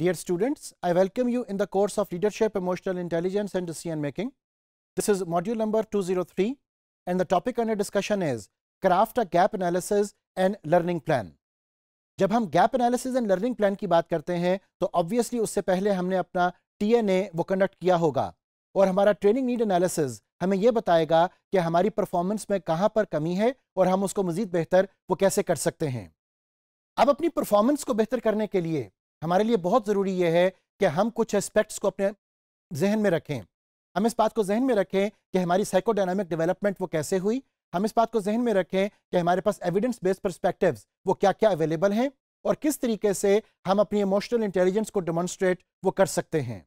Dear students, I welcome you in the course of Leadership, Emotional Intelligence and Decision Making. This is module number 203 and the topic under discussion is Craft a Gap Analysis and Learning Plan. जब हम gap analysis and learning plan की बात करते हैं तो obviously उससे पहले हमने अपना TNA वो conduct किया होगा और हमारा training need analysis हमें ये बताएगा कि हमारी performance में कहाँ पर कमी है और हम उसको मजीद बेहतर वो कैसे कर सकते हैं अब अपनी परफॉर्मेंस को बेहतर करने के लिए हमारे लिए बहुत ज़रूरी यह है कि हम कुछ एस्पेक्ट्स को अपने जहन में रखें हम इस बात को जहन में रखें कि हमारी साइकोडायनामिक डेवलपमेंट वो कैसे हुई हम इस बात को जहन में रखें कि हमारे पास एविडेंस बेस्ड परस्पेक्टिव वो क्या क्या अवेलेबल हैं और किस तरीके से हम अपनी इमोशनल इंटेलिजेंस को डेमोन्स्ट्रेट वो कर सकते हैं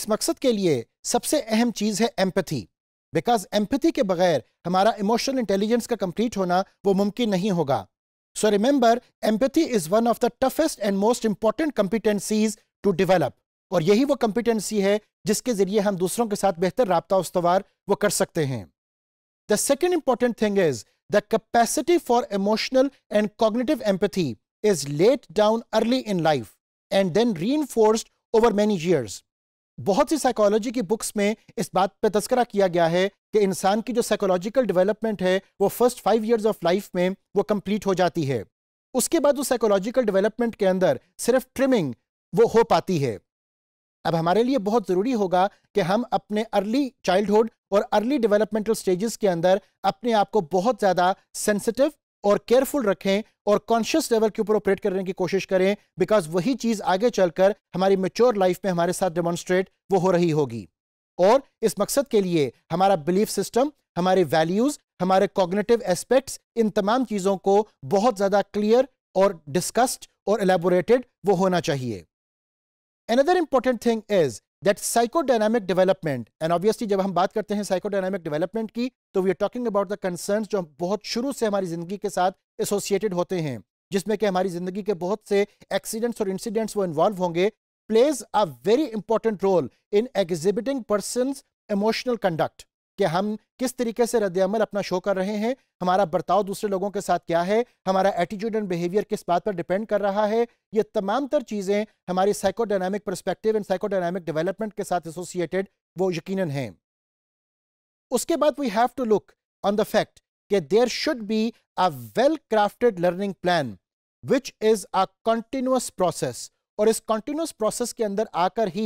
इस मकसद के लिए सबसे अहम चीज़ है एम्पथी बिकॉज एम्पथी के बगैर हमारा इमोशनल इंटेलिजेंस का कंप्लीट होना वो मुमकिन नहीं होगा So remember, empathy is one of the toughest and most important competencies to develop. और यही वो कंपिटेंसी है जिसके जरिए हम दूसरों के साथ बेहतर रबता उसवार वो कर सकते हैं the second important thing is the capacity for emotional and cognitive empathy is laid down early in life and then reinforced over many years बहुत सी साइकोलॉजी की बुक्स में इस बात पर तस्करा किया गया है कि इंसान की जो साइकोलॉजिकल डेवलपमेंट है वो first five years of life में वो कंप्लीट हो जाती है उसके बाद उस साइकोलॉजिकल डेवलपमेंट के अंदर सिर्फ ट्रिमिंग वो हो पाती है अब हमारे लिए बहुत ज़रूरी होगा कि हम अपने अर्ली चाइल्डहुड और अर्ली डेवलपमेंटल स्टेजेस के अंदर अपने आप को बहुत ज़्यादा सेंसिटिव और केयरफुल रखें और कॉन्शियस लेवल के ऊपर ऑपरेट करने की कोशिश करें बिकॉज वही चीज़ आगे चलकर हमारी मेच्योर लाइफ में हमारे साथ डेमोन्स्ट्रेट वो हो रही होगी और इस मकसद के लिए हमारा बिलीफ सिस्टम हमारे वैल्यूज़ हमारे कॉग्नेटिव एस्पेक्ट्स इन तमाम चीज़ों को बहुत ज़्यादा क्लियर और डिस्कस्ड और एलेबोरेटेड वो होना चाहिए another important thing is that psychodynamic development and obviously जब हम बात करते हैं साइकोडायनामिक डेवलपमेंट की तो we are talking about the concern जो बहुत शुरू से हमारी ज़िंदगी के साथ एसोसिएटेड होते हैं जिसमें कि हमारी ज़िंदगी के बहुत से एक्सीडेंट्स और इंसिडेंट्स वो इन्वॉल्व होंगे plays a very important role in exhibiting person emotional conduct कि हम किस तरीके से रद्दमल अपना शो कर रहे हैं हमारा बर्ताव दूसरे लोगों के साथ क्या है हमारा एटीट्यूड एंड बिहेवियर किस बात पर डिपेंड कर रहा है ये तमाम तर चीज़ें हमारी psychodynamic perspective and psychodynamic development के साथ एसोसिएटेड वो यकीन हैं उसके बाद we have to look on the fact कि there should be a well crafted learning plan which is a continuous process और इस कंटिन्यूस प्रोसेस के अंदर आकर ही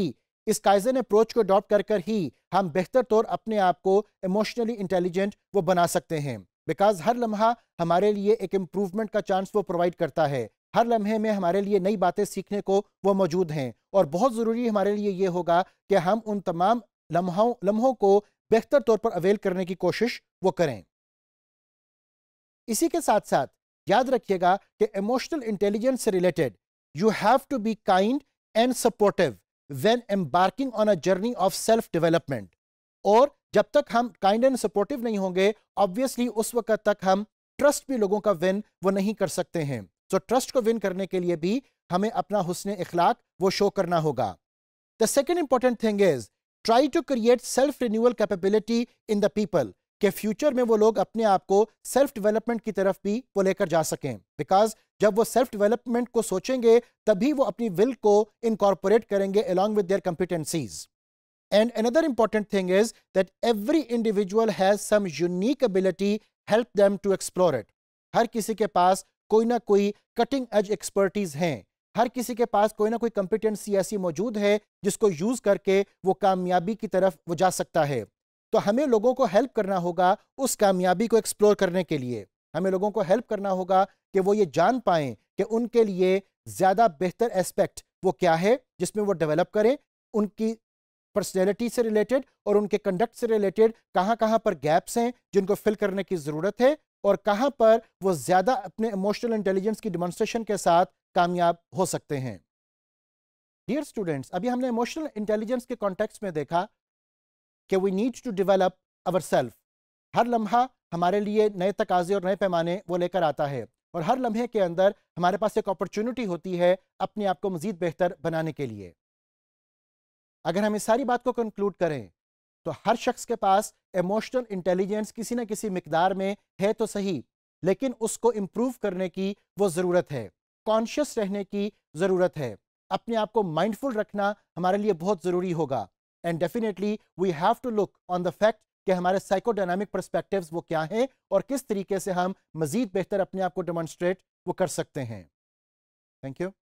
इस काइजन अप्रोच को अडॉप्ट कर कर ही हम बेहतर तौर अपने आप को इमोशनली इंटेलिजेंट वो बना सकते हैं बिकॉज हर लम्हा हमारे लिए एक इम्प्रूवमेंट का चांस वो प्रोवाइड करता है हर लम्हे में हमारे लिए नई बातें सीखने को वो मौजूद हैं और बहुत ज़रूरी हमारे लिए ये होगा कि हम उन तमाम लम्हों लम्हों को बेहतर तौर पर अवेल करने की कोशिश वो करें इसी के साथ साथ याद रखिएगा कि इमोशनल इंटेलिजेंस से related you have to be kind and supportive when embarking on a journey of self development. और जब तक हम काइंड एंड सपोर्टिव नहीं होंगे ऑब्वियसली उस वक्त तक हम ट्रस्ट भी लोगों का विन वो नहीं कर सकते हैं सो so, ट्रस्ट को विन करने के लिए भी हमें अपना हुसन इखलाक वो शो करना होगा the second important thing is try to create self renewal capability in the people कि फ्यूचर में वो लोग अपने आप को सेल्फ डेवलपमेंट की तरफ भी वो लेकर जा सकें बिकॉज जब वो सेल्फ डेवलपमेंट को सोचेंगे तभी वो अपनी विल को इनकॉर्पोरेट करेंगे along with their competencies and another important thing is that every individual has some unique ability help them to explore it हर किसी के पास कोई ना कोई कटिंग एज एक्सपर्टीज हैं हर किसी के पास कोई ना कोई कॉम्पिटेंसी ऐसी मौजूद है जिसको यूज करके वो कामयाबी की तरफ वो जा सकता है तो हमें लोगों को हेल्प करना होगा उस कामयाबी को एक्सप्लोर करने के लिए हमें लोगों को हेल्प करना होगा कि वो ये जान पाएं कि उनके लिए ज़्यादा बेहतर एस्पेक्ट वो क्या है जिसमें वो डेवलप करें उनकी पर्सनैलिटी से रिलेटेड और उनके कंडक्ट से रिलेटेड कहाँ कहाँ पर गैप्स हैं जिनको फिल करने की ज़रूरत है और कहाँ पर वो ज़्यादा अपने इमोशनल इंटेलिजेंस की डिमॉन्स्ट्रेशन के साथ कामयाब हो सकते हैं डियर स्टूडेंट्स अभी हमने इमोशनल इंटेलिजेंस के कॉन्टेक्स्ट में देखा कि we need to develop our self हर लम्हा हमारे लिए नए तकाजे और नए पैमाने वो लेकर आता है और हर लम्हे के अंदर हमारे पास एक अपॉर्चुनिटी होती है अपने आप को मज़ीद बेहतर बनाने के लिए अगर हम इस सारी बात को कंक्लूड करें तो हर शख्स के पास इमोशनल इंटेलिजेंस किसी न किसी मकदार में है तो सही लेकिन उसको इम्प्रूव करने की वो ज़रूरत है कॉन्शियस रहने की ज़रूरत है अपने आप को माइंडफुल रखना हमारे लिए बहुत ज़रूरी होगा and definitely we have to look on the fact कि हमारे साइकोडायनामिक परस्पेक्टिव्स वो क्या हैं और किस तरीके से हम मज़ीद बेहतर अपने आप को डेमोन्स्ट्रेट वो कर सकते हैं थैंक यू